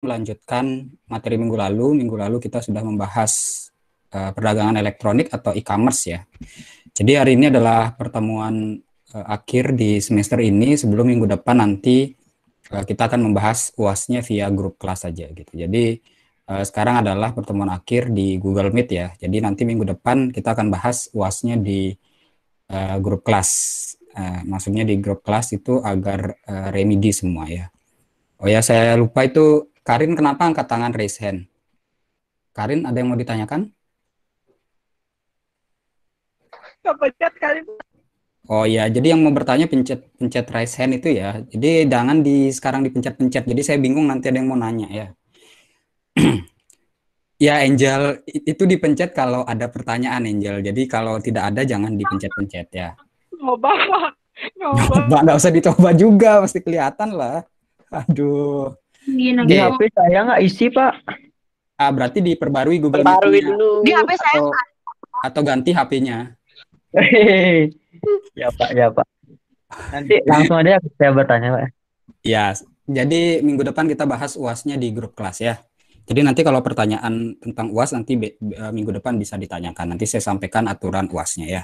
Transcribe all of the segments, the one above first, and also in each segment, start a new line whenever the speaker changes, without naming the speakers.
melanjutkan materi minggu lalu. Minggu lalu kita sudah membahas uh, perdagangan elektronik atau e-commerce ya. Jadi hari ini adalah pertemuan uh, akhir di semester ini sebelum minggu depan nanti uh, kita akan membahas UASnya via grup kelas saja gitu. Jadi uh, sekarang adalah pertemuan akhir di Google Meet ya. Jadi nanti minggu depan kita akan bahas UASnya di uh, grup kelas. Uh, maksudnya di grup kelas itu agar uh, remedi semua ya. Oh ya saya lupa itu Karin kenapa angkat tangan raise hand? Karin ada yang mau ditanyakan? Kepencet Karin. Oh ya, jadi yang mau bertanya pencet pencet raise hand itu ya. Jadi jangan di sekarang dipencet-pencet. Jadi saya bingung nanti ada yang mau nanya ya. ya Angel, itu dipencet kalau ada pertanyaan Angel. Jadi kalau tidak ada jangan dipencet-pencet ya.
Coba, coba.
Coba,
nggak usah dicoba juga, pasti kelihatan lah. Aduh.
Iya, di HP saya nggak
isi pak. Ah berarti diperbarui Google Perbarui dulu.
Di HP saya atau,
atau ganti HP-nya. ya pak, ya pak. Nanti langsung
aja saya bertanya pak.
Ya, jadi minggu depan kita bahas uasnya di grup kelas ya. Jadi nanti kalau pertanyaan tentang UAS nanti be, be, eh, minggu depan bisa ditanyakan. Nanti saya sampaikan aturan UASnya ya.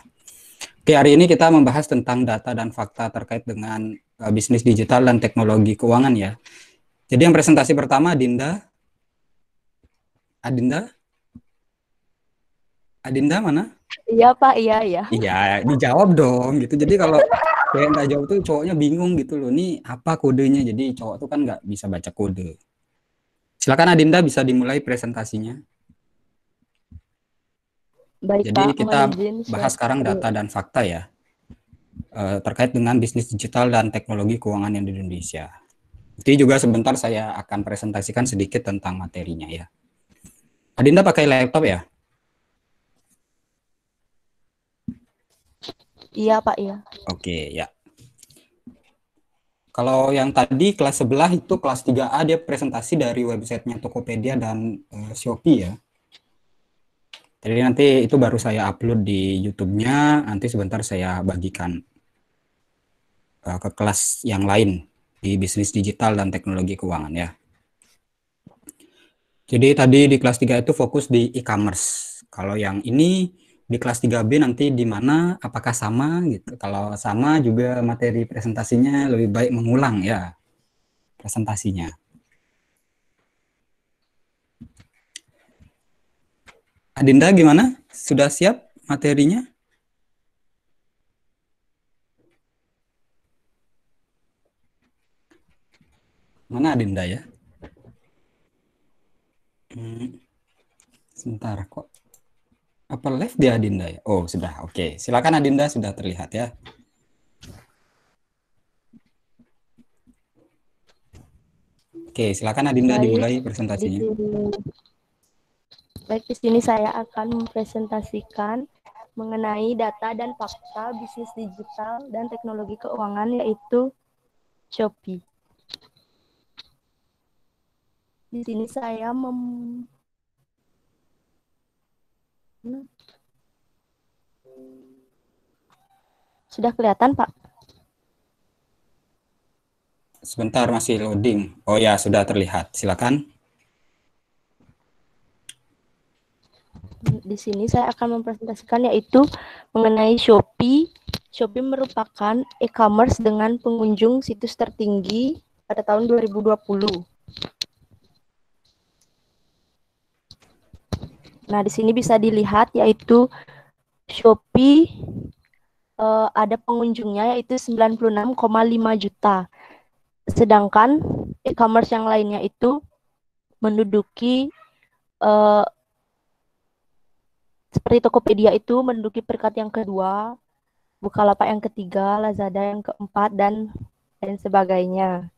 Oke, hari ini kita membahas tentang data dan fakta terkait dengan uh, bisnis digital dan teknologi keuangan ya. Jadi yang presentasi pertama Adinda. Adinda? Adinda mana?
Iya Pak, iya iya.
Iya, dijawab dong gitu. Jadi kalau kayak nggak jawab tuh cowoknya bingung gitu loh. Ini apa kodenya? Jadi cowok tuh kan nggak bisa baca kode. Silakan Adinda bisa dimulai presentasinya.
Baik, Jadi Pak, kita izin, bahas sekarang data
dan fakta ya eh, terkait dengan bisnis digital dan teknologi keuangan yang di Indonesia. Nanti juga sebentar saya akan presentasikan sedikit tentang materinya ya. Adinda pakai laptop ya? Iya Pak iya. Oke ya. Kalau yang tadi kelas sebelah itu kelas 3A dia presentasi dari websitenya Tokopedia dan uh, Shopee ya. Jadi nanti itu baru saya upload di YouTube-nya, nanti sebentar saya bagikan eh, ke kelas yang lain di bisnis digital dan teknologi keuangan ya. Jadi tadi di kelas 3 itu fokus di e-commerce. Kalau yang ini di kelas 3B nanti di mana apakah sama gitu. Kalau sama juga materi presentasinya lebih baik mengulang ya presentasinya. Adinda gimana? Sudah siap materinya? Mana Adinda ya? Hmm. Sebentar kok. Apa live dia Adinda ya? Oh, sudah. Oke, okay. silakan Adinda sudah terlihat ya. Oke, silakan Adinda Baik. dimulai presentasinya.
Baik, di sini saya akan mempresentasikan mengenai data dan fakta bisnis digital dan teknologi keuangan yaitu Shopee di sini saya mem sudah kelihatan Pak
Sebentar masih loading. Oh ya, sudah terlihat. Silakan.
Di sini saya akan mempresentasikan yaitu mengenai Shopee. Shopee merupakan e-commerce dengan pengunjung situs tertinggi pada tahun 2020. Nah, di sini bisa dilihat yaitu Shopee uh, ada pengunjungnya yaitu 96,5 juta. Sedangkan e-commerce yang lainnya itu menduduki uh, seperti Tokopedia itu menduduki peringkat yang kedua, Bukalapak yang ketiga, Lazada yang keempat dan dan sebagainya.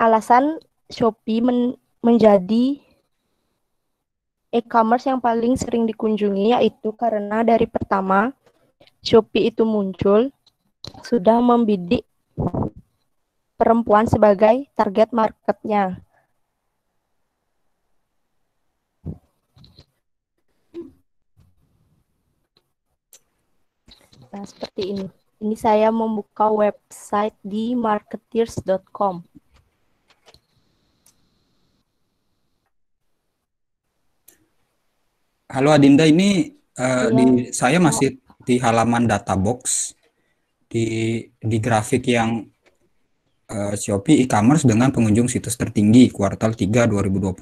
Alasan Shopee men menjadi e-commerce yang paling sering dikunjungi yaitu karena dari pertama Shopee itu muncul sudah membidik perempuan sebagai target marketnya. Nah, seperti ini. Ini saya membuka website di marketeers.com.
Halo Adinda, ini uh, Halo. di saya masih di halaman data box di di grafik yang uh, Shopee e-commerce dengan pengunjung situs tertinggi kuartal 3 2020.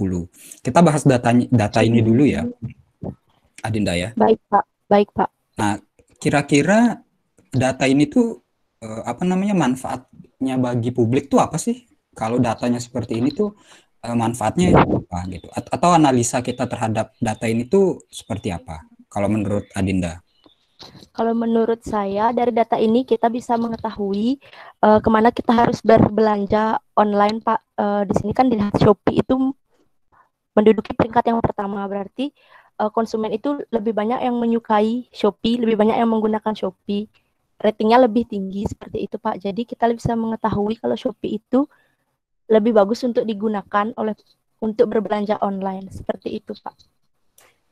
Kita bahas datanya data ini dulu ya. Adinda ya.
Baik, Pak. Baik, Pak.
Nah, kira-kira data ini tuh uh, apa namanya manfaatnya bagi publik tuh apa sih? Kalau datanya seperti ini tuh Eh, manfaatnya apa gitu atau analisa kita terhadap data ini tuh seperti apa kalau menurut Adinda?
Kalau menurut saya dari data ini kita bisa mengetahui uh, kemana kita harus berbelanja online Pak. Uh, di sini kan di Shopee itu menduduki peringkat yang pertama berarti uh, konsumen itu lebih banyak yang menyukai Shopee, lebih banyak yang menggunakan Shopee. Ratingnya lebih tinggi seperti itu Pak. Jadi kita bisa mengetahui kalau Shopee itu lebih bagus untuk digunakan oleh untuk berbelanja online seperti itu Pak.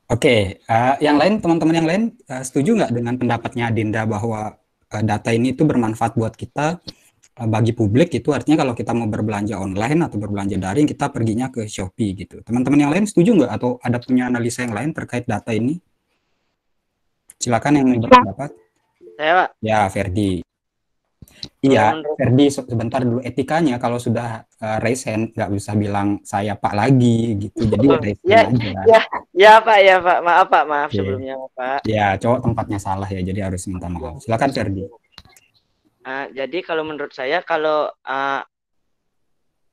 Oke, okay. uh, eh, yang lain teman-teman yang lain uh, setuju nggak dengan pendapatnya Dinda bahwa uh, data ini itu bermanfaat buat kita uh, bagi publik itu artinya kalau kita mau berbelanja online atau berbelanja daring kita perginya ke Shopee gitu. Teman-teman yang lain setuju nggak atau ada punya analisa yang lain terkait data ini? Silakan yang berpendapat. Saya Pak. Ya Ferdi. Iya, Ferdi sebentar dulu etikanya kalau sudah uh, raise hand nggak bisa bilang saya Pak lagi gitu. Jadi oh, raise ya, hand ya, Ya,
ya Pak, ya Pak. Maaf Pak, maaf okay. sebelumnya Pak.
Iya, cowok tempatnya salah ya, jadi harus minta maaf. Silakan Ferdi.
Uh, jadi kalau menurut saya kalau uh,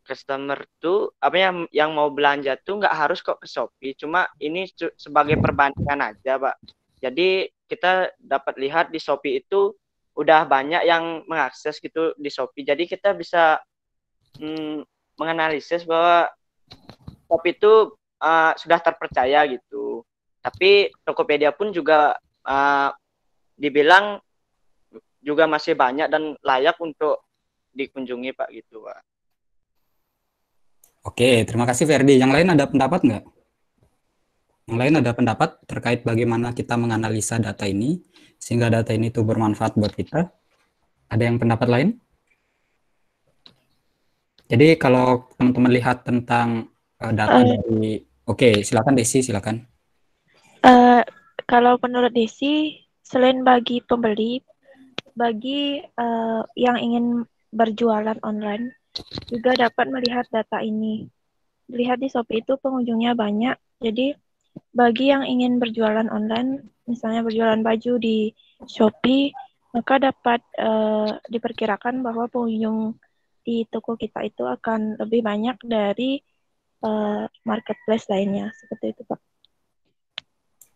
customer tuh apa yang yang mau belanja tuh nggak harus kok ke Shopee, cuma ini sebagai perbandingan aja, Pak. Jadi kita dapat lihat di Shopee itu udah banyak yang mengakses gitu di Shopee. Jadi kita bisa mm, menganalisis bahwa Shopee itu uh, sudah terpercaya gitu. Tapi Tokopedia pun juga uh, dibilang juga masih banyak dan layak untuk dikunjungi Pak gitu Pak.
Oke, terima kasih Ferdi. Yang lain ada pendapat nggak? yang lain ada pendapat terkait bagaimana kita menganalisa data ini sehingga data ini itu bermanfaat buat kita. Ada yang pendapat lain? Jadi kalau teman-teman lihat tentang uh, data uh, dari, oke okay, silakan Desi silakan.
Uh, kalau menurut Desi, selain bagi pembeli, bagi uh, yang ingin berjualan online juga dapat melihat data ini. Lihat di Shopee itu pengunjungnya banyak, jadi bagi yang ingin berjualan online, misalnya berjualan baju di Shopee, maka dapat uh, diperkirakan bahwa pengunjung di toko kita itu akan lebih banyak dari uh, marketplace lainnya. Seperti itu, Pak.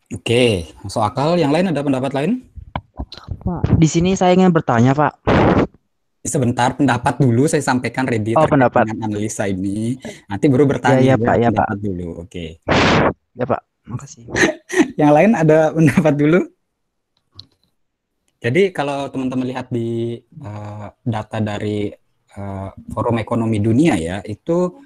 Oke, masuk akal. Yang lain ada pendapat lain? Pak, di sini saya ingin bertanya, Pak. Sebentar, pendapat dulu saya sampaikan ready oh, pendapat. dengan analisa ini. Nanti baru bertanya ya, ya Pak, ya, Pak. dulu. Oke. Ya, Pak. Makasih. yang lain ada pendapat dulu? Jadi kalau teman-teman lihat di uh, data dari uh, Forum Ekonomi Dunia ya, itu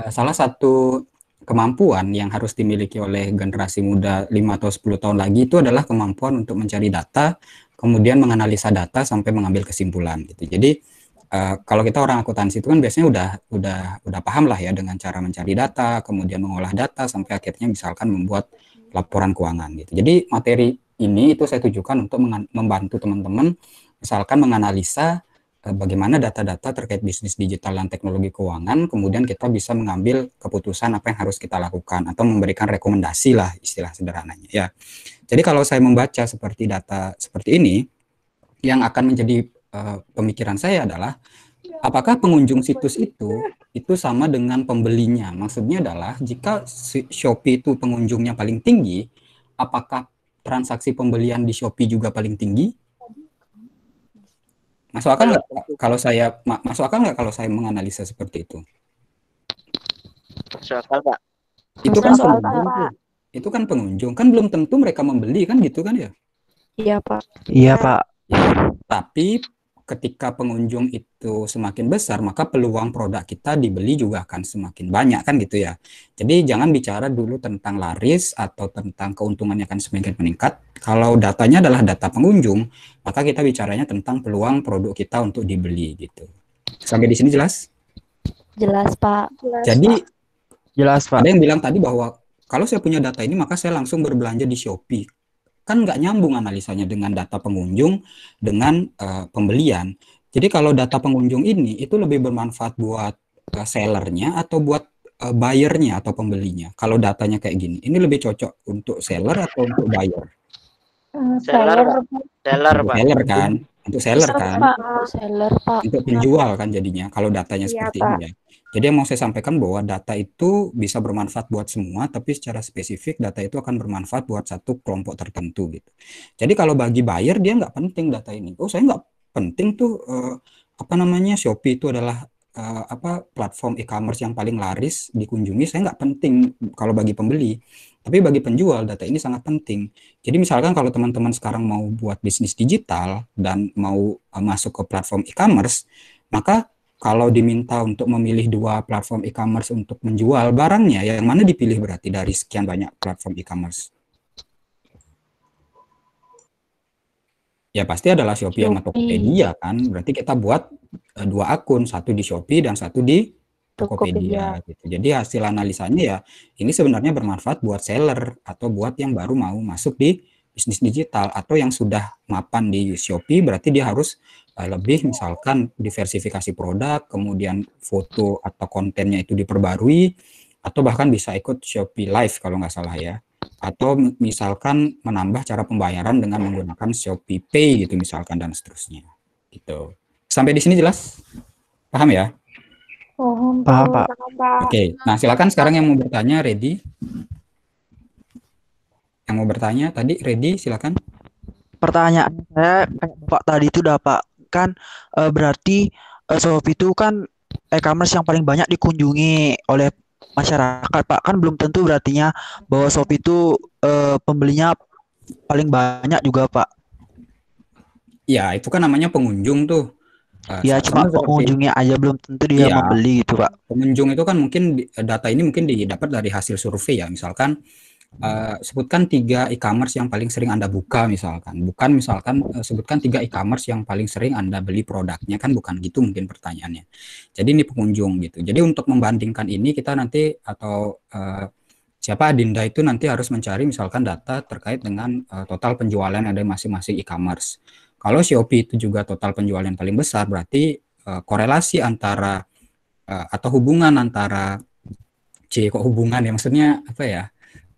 uh, salah satu kemampuan yang harus dimiliki oleh generasi muda 5 atau 10 tahun lagi itu adalah kemampuan untuk mencari data, kemudian menganalisa data sampai mengambil kesimpulan gitu. Jadi Eh, kalau kita orang akuntansi itu kan biasanya udah udah udah paham lah ya dengan cara mencari data, kemudian mengolah data sampai akhirnya misalkan membuat laporan keuangan gitu. Jadi materi ini itu saya tujukan untuk membantu teman-teman misalkan menganalisa eh, bagaimana data-data terkait bisnis digital dan teknologi keuangan, kemudian kita bisa mengambil keputusan apa yang harus kita lakukan atau memberikan rekomendasi lah istilah sederhananya ya. Jadi kalau saya membaca seperti data seperti ini yang akan menjadi Eh, pemikiran saya adalah apakah pengunjung situs itu itu sama dengan pembelinya? Maksudnya adalah jika Shopee itu pengunjungnya paling tinggi, apakah transaksi pembelian di Shopee juga paling tinggi? Masuk akal nggak ya. kalau saya masuk akal nggak kalau saya menganalisa seperti itu?
Masuk akal pak.
Itu kan pengunjung. Itu kan pengunjung kan belum tentu mereka membeli kan gitu kan ya? Iya pak.
Iya pak. Ya,
tapi ketika pengunjung itu semakin besar, maka peluang produk kita dibeli juga akan semakin banyak kan gitu ya. Jadi jangan bicara dulu tentang laris atau tentang keuntungannya akan semakin meningkat. Kalau datanya adalah data pengunjung, maka kita bicaranya tentang peluang produk kita untuk dibeli gitu. Sampai di sini jelas?
Jelas, Pak.
Jelas, Jadi Pak.
jelas, Pak. Ada yang bilang tadi bahwa kalau saya punya data ini maka saya langsung berbelanja di Shopee kan nggak nyambung analisanya dengan data pengunjung dengan uh, pembelian. Jadi kalau data pengunjung ini itu lebih bermanfaat buat uh, sellernya atau buat uh, buyernya atau pembelinya. Kalau datanya kayak gini, ini lebih cocok untuk seller atau untuk buyer?
seller, seller,
seller, seller kan
untuk seller Bisa, kan Pak.
Untuk seller Pak untuk penjual
kan jadinya kalau datanya ya, seperti Pak. ini ya jadi yang mau saya sampaikan bahwa data itu bisa bermanfaat buat semua tapi secara spesifik data itu akan bermanfaat buat satu kelompok tertentu gitu jadi kalau bagi buyer dia nggak penting data ini oh saya nggak penting tuh eh, apa namanya Shopee itu adalah eh, apa platform e-commerce yang paling laris dikunjungi saya nggak penting kalau bagi pembeli tapi bagi penjual data ini sangat penting. Jadi misalkan kalau teman-teman sekarang mau buat bisnis digital dan mau eh, masuk ke platform e-commerce, maka kalau diminta untuk memilih dua platform e-commerce untuk menjual barangnya, yang mana dipilih berarti dari sekian banyak platform e-commerce? Ya pasti adalah Shopee, Shopee. sama Tokopedia kan. Berarti kita buat eh, dua akun, satu di Shopee dan satu di Tokopedia, gitu. Jadi hasil analisanya ya ini sebenarnya bermanfaat buat seller atau buat yang baru mau masuk di bisnis digital atau yang sudah mapan di Shopee berarti dia harus eh, lebih misalkan diversifikasi produk, kemudian foto atau kontennya itu diperbarui atau bahkan bisa ikut Shopee Live kalau nggak salah ya. Atau misalkan menambah cara pembayaran dengan menggunakan Shopee Pay gitu misalkan dan seterusnya. Gitu. Sampai di sini jelas? Paham ya?
Paham, pak. Oke,
nah silakan sekarang yang mau bertanya, ready? Yang mau bertanya tadi, ready? Silakan. Pertanyaan saya, Pak tadi itu udah Pak kan eh, berarti e, Shopee itu kan e-commerce yang paling banyak dikunjungi oleh masyarakat Pak kan belum tentu berartinya bahwa Shopee itu e, pembelinya paling banyak juga Pak. Ya itu kan namanya pengunjung tuh. Nah, ya cuma kan pengunjungnya aja belum tentu dia ya, membeli gitu pak. Pengunjung itu kan mungkin eh, data ini mungkin didapat dari hasil survei ya misalkan uh, sebutkan tiga e-commerce yang paling sering anda buka misalkan bukan misalkan uh, sebutkan tiga e-commerce yang paling sering anda beli produknya kan bukan gitu mungkin pertanyaannya. Jadi ini pengunjung gitu. Jadi untuk membandingkan ini kita nanti atau uh, siapa adinda itu nanti harus mencari misalkan data terkait dengan uh, total penjualan ada masing-masing e-commerce. Kalau COP itu juga total penjualan yang paling besar, berarti uh, korelasi antara uh, atau hubungan antara C kok hubungan ya maksudnya apa ya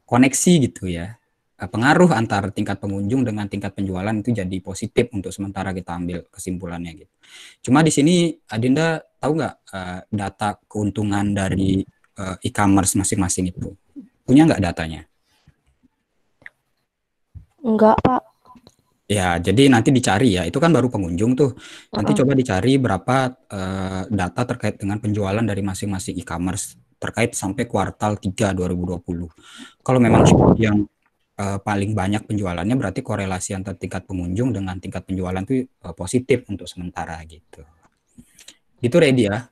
koneksi gitu ya eh, pengaruh antara tingkat pengunjung dengan tingkat penjualan itu jadi positif untuk sementara kita ambil kesimpulannya gitu. Cuma di sini Adinda tahu nggak uh, data keuntungan dari uh, e-commerce masing-masing itu punya nggak datanya?
Enggak, Pak.
Ya, jadi nanti dicari ya. Itu kan baru pengunjung tuh. Nanti uh huh coba dicari berapa uh, data terkait dengan penjualan dari masing-masing e-commerce terkait sampai kuartal 3 2020. Kalau memang yang uh, paling banyak penjualannya berarti korelasi antara tingkat pengunjung dengan tingkat penjualan itu uh, eh, positif untuk sementara gitu. Itu ready ya.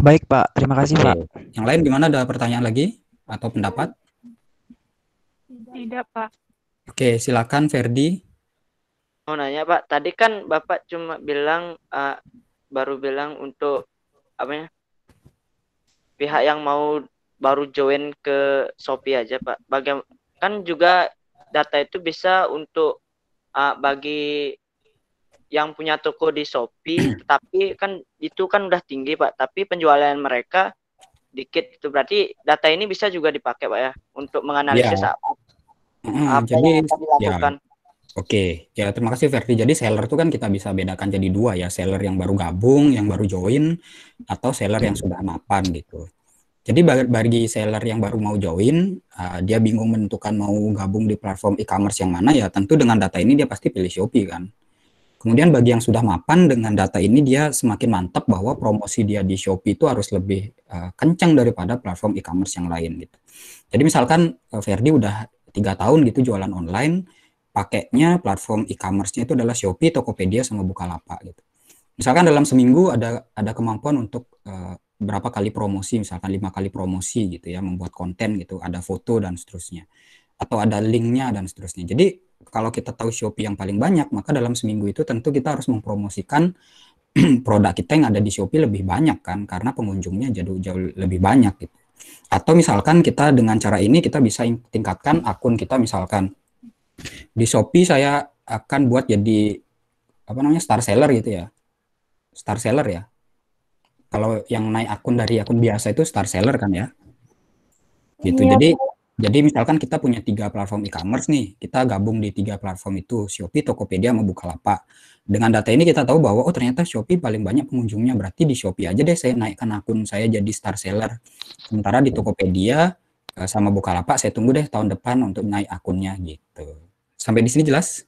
Baik, Pak. Terima kasih, Pak. Yang lain gimana ada pertanyaan lagi atau pendapat?
Tidak, Pak.
Oke, silakan Ferdi.
Mau nanya Pak, tadi kan Bapak cuma bilang uh, baru bilang untuk apa ya? Pihak yang mau baru join ke Shopee aja Pak. Bagaimana kan juga data itu bisa untuk uh, bagi yang punya toko di Shopee, tapi kan itu kan udah tinggi Pak, tapi penjualan mereka dikit itu berarti data ini bisa juga dipakai Pak ya untuk menganalisis yeah
apa jadi, yang kami lakukan. Ya. Oke, okay. ya terima kasih Ferdi. Jadi seller itu kan kita bisa bedakan jadi dua ya, seller yang baru gabung, yang baru join, atau seller yang iya. sudah mapan gitu. Jadi bagi seller yang baru mau join, uh, dia bingung menentukan mau gabung di platform e-commerce yang mana ya, tentu dengan data ini dia pasti pilih Shopee kan. Kemudian bagi yang sudah mapan dengan data ini dia semakin mantap bahwa promosi dia di Shopee itu harus lebih uh, kencang daripada platform e-commerce yang lain gitu. Jadi misalkan Verdi eh, Ferdi udah tiga tahun gitu jualan online pakainya platform e-commerce-nya itu adalah Shopee, Tokopedia sama Bukalapak gitu. Misalkan dalam seminggu ada ada kemampuan untuk uh, berapa kali promosi misalkan lima kali promosi gitu ya membuat konten gitu ada foto dan seterusnya atau ada linknya dan seterusnya. Jadi kalau kita tahu Shopee yang paling banyak maka dalam seminggu itu tentu kita harus mempromosikan produk kita yang ada di Shopee lebih banyak kan karena pengunjungnya jadi jauh lebih banyak gitu. Atau misalkan kita dengan cara ini kita bisa tingkatkan akun kita misalkan. Di Shopee saya akan buat jadi apa namanya star seller gitu ya. Star seller ya. Kalau yang naik akun dari akun biasa itu star seller kan ya. Gitu. Iya, jadi jadi misalkan kita punya tiga platform e-commerce nih, kita gabung di tiga platform itu, Shopee, Tokopedia, sama Bukalapak. Dengan data ini kita tahu bahwa oh ternyata Shopee paling banyak pengunjungnya, berarti di Shopee aja deh saya naikkan akun saya jadi star seller. Sementara di Tokopedia eh, sama Bukalapak saya tunggu deh tahun depan untuk naik akunnya gitu. Sampai di sini jelas?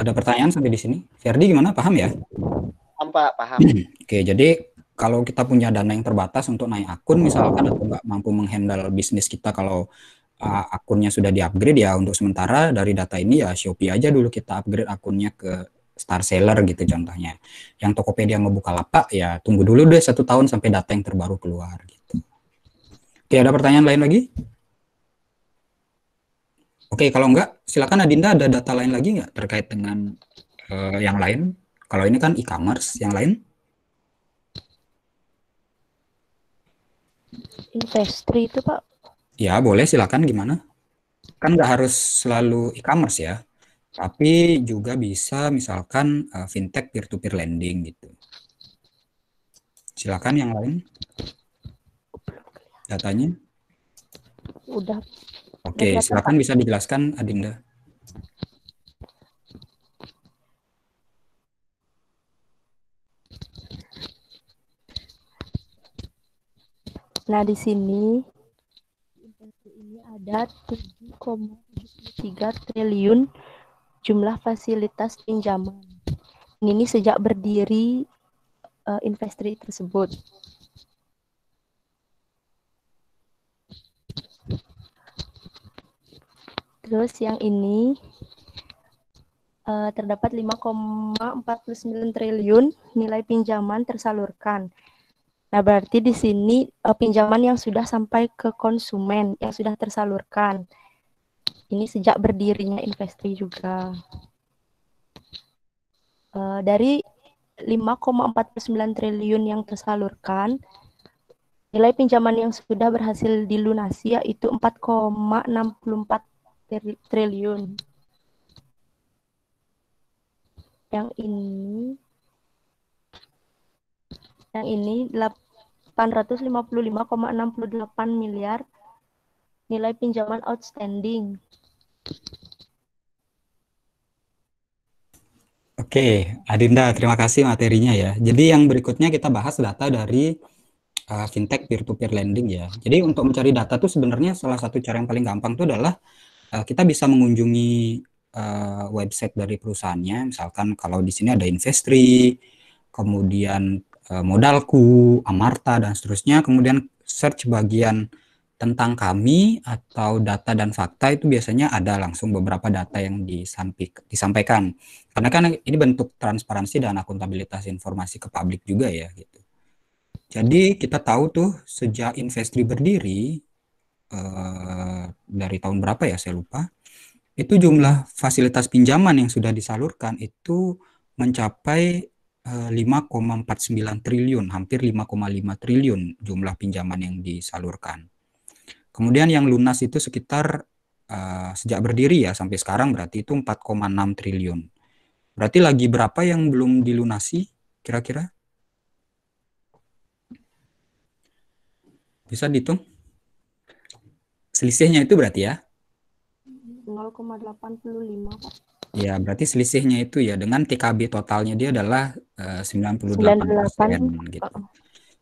Ada pertanyaan sampai di sini? Ferdi gimana? Paham ya? Paham Pak, paham. Oke, jadi kalau kita punya dana yang terbatas untuk naik akun misalkan atau nggak mampu menghandle bisnis kita kalau uh, akunnya sudah di-upgrade ya untuk sementara dari data ini ya Shopee aja dulu kita upgrade akunnya ke star seller gitu contohnya. Yang Tokopedia mau buka lapak ya tunggu dulu deh satu tahun sampai data yang terbaru keluar gitu. Oke ada pertanyaan lain lagi? Oke kalau enggak silakan Adinda ada data lain lagi nggak terkait dengan uh, yang lain? Kalau ini kan e-commerce yang lain?
investri itu Pak?
Ya boleh silakan gimana? Kan nggak harus selalu e-commerce ya, tapi juga bisa misalkan uh, fintech peer-to-peer lending gitu. Silakan yang lain. Datanya? Udah. Oke, silakan bisa dijelaskan Adinda.
Nah, di sini ini ada 7,3 triliun jumlah fasilitas pinjaman. Ini sejak berdiri uh, investri tersebut. Terus yang ini uh, terdapat 5,49 triliun nilai pinjaman tersalurkan Nah, berarti di sini uh, pinjaman yang sudah sampai ke konsumen, yang sudah tersalurkan. Ini sejak berdirinya Investri juga. Uh, dari 5,49 triliun yang tersalurkan, nilai pinjaman yang sudah berhasil dilunasi yaitu 4,64 tri triliun. Yang ini yang ini 855,68 miliar nilai pinjaman outstanding.
Oke, Adinda, terima kasih materinya ya. Jadi yang berikutnya kita bahas data dari uh, fintech peer-to-peer lending ya. Jadi untuk mencari data tuh sebenarnya salah satu cara yang paling gampang itu adalah uh, kita bisa mengunjungi uh, website dari perusahaannya. Misalkan kalau di sini ada Investri, kemudian Eh, modalku, Amarta, dan seterusnya. Kemudian search bagian tentang kami atau data dan fakta itu biasanya ada langsung beberapa data yang disampaikan. Karena kan ini bentuk transparansi dan akuntabilitas informasi ke publik juga ya gitu. Jadi kita tahu tuh sejak Investri berdiri eh, dari tahun berapa ya saya lupa. Itu jumlah fasilitas pinjaman yang sudah disalurkan itu mencapai 5,49 eh, triliun, hampir 5,5 triliun jumlah pinjaman yang disalurkan. Kemudian yang lunas itu sekitar uh, sejak berdiri ya sampai sekarang berarti itu 4,6 triliun. Berarti lagi berapa yang belum dilunasi kira-kira? Bisa dihitung? Selisihnya itu berarti ya?
0,85 Pak.
Ya, berarti selisihnya itu ya dengan TKB totalnya dia adalah uh, 98%, 98 gitu. Oh.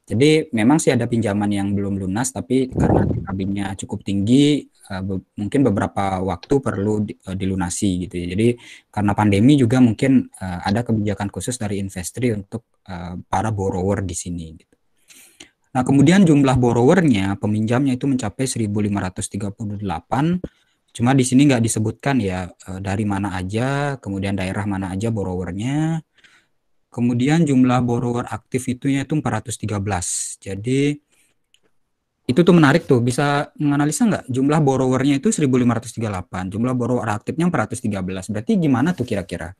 Jadi memang sih ada pinjaman yang belum lunas tapi karena TKB-nya cukup tinggi uh, be mungkin beberapa waktu perlu di uh, dilunasi gitu ya. Jadi karena pandemi juga mungkin uh, ada kebijakan khusus dari Investri untuk uh, para borrower di sini gitu. Nah, kemudian jumlah borrowernya, peminjamnya itu mencapai 1538 Cuma di sini nggak disebutkan ya eh, dari mana aja, kemudian daerah mana aja borrowernya. Kemudian jumlah borrower aktif itu yaitu 413. Jadi itu tuh menarik tuh, bisa menganalisa nggak jumlah borrowernya itu 1538, jumlah borrower aktifnya 413. Berarti gimana tuh kira-kira?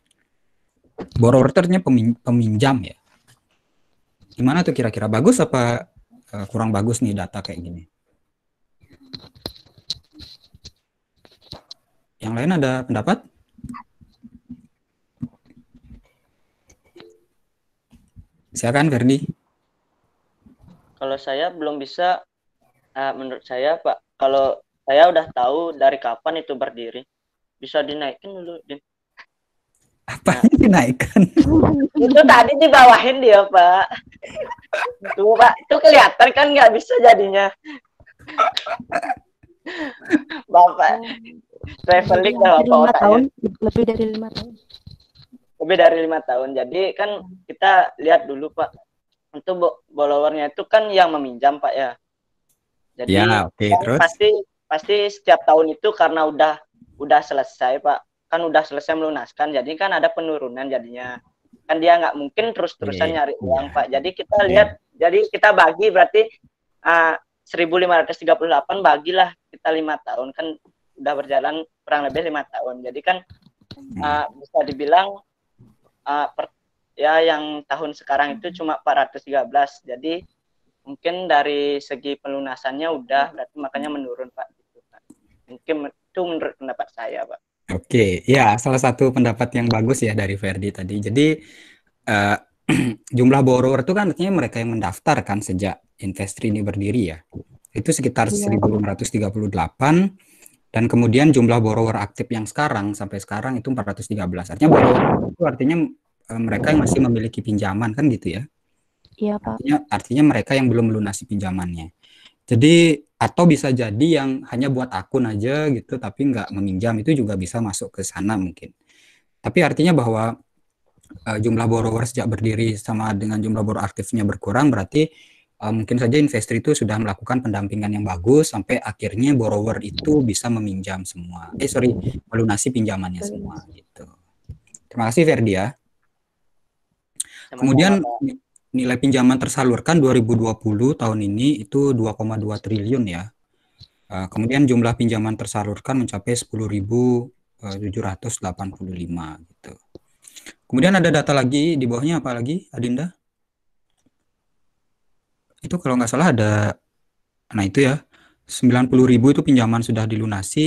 Borrower ternyata peminjam ya. Gimana tuh kira-kira? Bagus apa eh, kurang bagus nih data kayak gini? Yang lain ada pendapat? Silakan Verdi.
Kalau saya belum bisa, uh, menurut saya Pak, kalau saya udah tahu dari kapan itu berdiri, bisa dinaikin dulu. Din. Apa nah. dinaikkan? itu tadi dibawahin dia Pak. Tuh Pak, itu kelihatan kan nggak bisa jadinya. Bapak oh. traveling dari lima tahun,
lebih dari lima tahun.
Lebih dari lima tahun. Jadi kan kita lihat dulu Pak, untuk bolowernya itu kan yang meminjam Pak ya. Jadi ya, okay. Kan terus? pasti pasti setiap tahun itu karena udah udah selesai Pak, kan udah selesai melunaskan, jadi kan ada penurunan jadinya. Kan dia nggak mungkin terus-terusan yeah. nyari uang iya. Pak. Jadi kita yeah. lihat, jadi kita bagi berarti ah, uh, 1538 bagilah kita lima tahun kan udah berjalan kurang lebih lima tahun jadi kan uh, bisa dibilang uh, per, ya yang tahun sekarang itu cuma 413 jadi mungkin dari segi pelunasannya udah berarti makanya menurun pak gitu pak mungkin itu menurut pendapat saya pak
oke okay. ya salah satu pendapat yang bagus ya dari Ferdi tadi jadi uh, jumlah borrower itu kan artinya mereka yang mendaftar kan sejak Investri ini berdiri ya itu sekitar ya. 1.538 dan kemudian jumlah borrower aktif yang sekarang sampai sekarang itu 413. Artinya borrower itu artinya eh, mereka yang masih memiliki pinjaman kan gitu ya? Iya pak. Artinya, artinya mereka yang belum melunasi pinjamannya. Jadi atau bisa jadi yang hanya buat akun aja gitu tapi nggak meminjam itu juga bisa masuk ke sana mungkin. Tapi artinya bahwa uh, jumlah borrower sejak berdiri sama dengan jumlah borrower aktifnya berkurang berarti Eh, mungkin saja investor itu sudah melakukan pendampingan yang bagus sampai akhirnya borrower itu bisa meminjam semua. Eh sorry, melunasi pinjamannya semua gitu. Terima kasih Verdi ya. Kemudian nilai pinjaman tersalurkan 2020 tahun ini itu 2,2 triliun ya. Eh, kemudian jumlah pinjaman tersalurkan mencapai 10.785 eh, gitu. Kemudian ada data lagi di bawahnya apa lagi, Adinda? itu kalau nggak salah ada nah itu ya 90 ribu itu pinjaman sudah dilunasi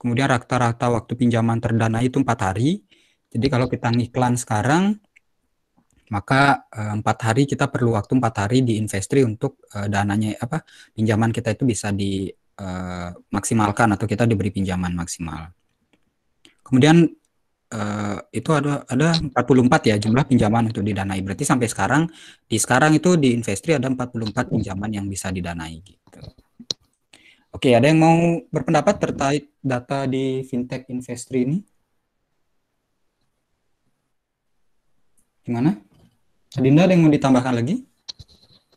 kemudian rata-rata waktu pinjaman terdana itu empat hari jadi kalau kita ngiklan sekarang maka eh, empat hari kita perlu waktu empat hari di investri untuk uh, dananya apa pinjaman kita itu bisa dimaksimalkan eh, atau kita diberi pinjaman maksimal kemudian Eh, itu ada ada 44 ya jumlah pinjaman untuk didanai. Berarti sampai sekarang di sekarang itu di Investri ada 44 pinjaman yang bisa didanai gitu. Oke, ada yang mau berpendapat terkait data di fintech Investri ini? Gimana? Adinda ada yang mau ditambahkan lagi?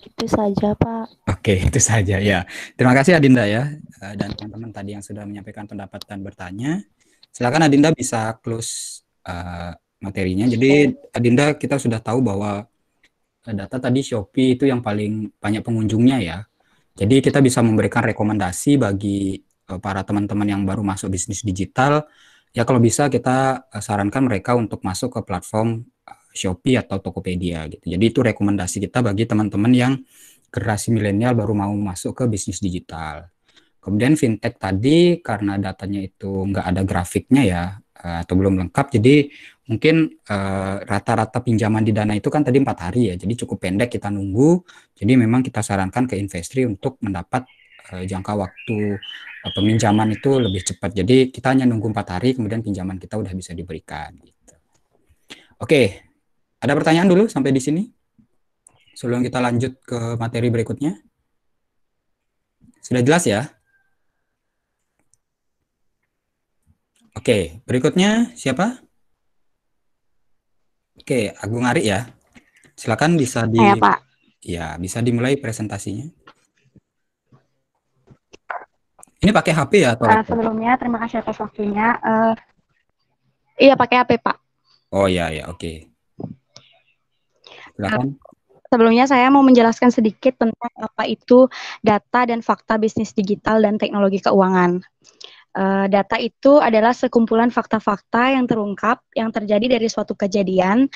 Itu saja, Pak.
Oke, itu saja ya. Terima kasih Adinda ya eh, dan teman-teman tadi yang sudah menyampaikan pendapat dan bertanya. Silakan Adinda bisa close uh, materinya. Jadi Adinda kita sudah tahu bahwa eh, data tadi Shopee itu yang paling banyak pengunjungnya ya. Jadi kita bisa memberikan rekomendasi bagi uh, para teman-teman yang baru masuk bisnis digital. Ya kalau bisa kita sarankan mereka untuk masuk ke platform Shopee atau Tokopedia gitu. Jadi itu rekomendasi kita bagi teman-teman yang generasi milenial baru mau masuk ke bisnis digital. Kemudian fintech tadi karena datanya itu nggak ada grafiknya ya eh, atau belum lengkap, jadi mungkin eh, rata-rata uh, pinjaman di Dana itu kan tadi empat hari ya, jadi cukup pendek kita nunggu. Jadi memang kita sarankan ke investri untuk mendapat uh, jangka waktu uh, peminjaman itu lebih cepat. Jadi kita hanya nunggu empat hari, kemudian pinjaman kita udah bisa diberikan. Gitu. Oke, ada pertanyaan dulu sampai di sini sebelum kita lanjut ke materi berikutnya. Sudah jelas ya? Oke, berikutnya siapa? Oke, Agung Ari ya. Silakan bisa di Ayah, Pak. Ya, bisa dimulai presentasinya. Ini pakai HP ya atau? Uh, sebelumnya
terima kasih atas waktunya. Uh, iya pakai HP Pak.
Oh iya ya oke. Silakan. Uh,
sebelumnya saya mau menjelaskan sedikit tentang apa itu data dan fakta bisnis digital dan teknologi keuangan. Uh, data itu adalah sekumpulan fakta-fakta yang terungkap yang terjadi dari suatu kejadian.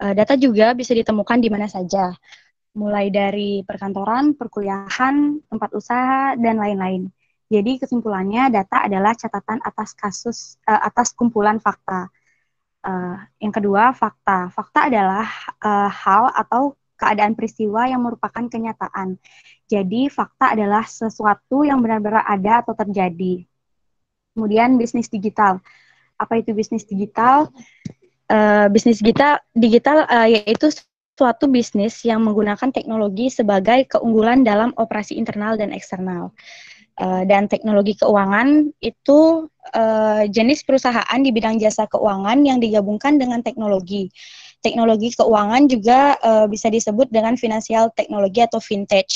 Uh, data juga bisa ditemukan di mana saja, mulai dari perkantoran, perkuliahan, tempat usaha, dan lain-lain. Jadi kesimpulannya data adalah catatan atas kasus uh, atas kumpulan fakta. Uh, yang kedua fakta. Fakta adalah uh, hal atau keadaan peristiwa yang merupakan kenyataan. Jadi fakta adalah sesuatu yang benar-benar ada atau terjadi kemudian bisnis digital. Apa itu bisnis digital? Uh, bisnis digital digital uh, eh, yaitu suatu bisnis yang menggunakan teknologi sebagai keunggulan dalam operasi internal dan eksternal. Uh, dan teknologi keuangan itu uh, jenis perusahaan di bidang jasa keuangan yang digabungkan dengan teknologi. Teknologi keuangan juga uh, bisa disebut dengan finansial teknologi atau fintech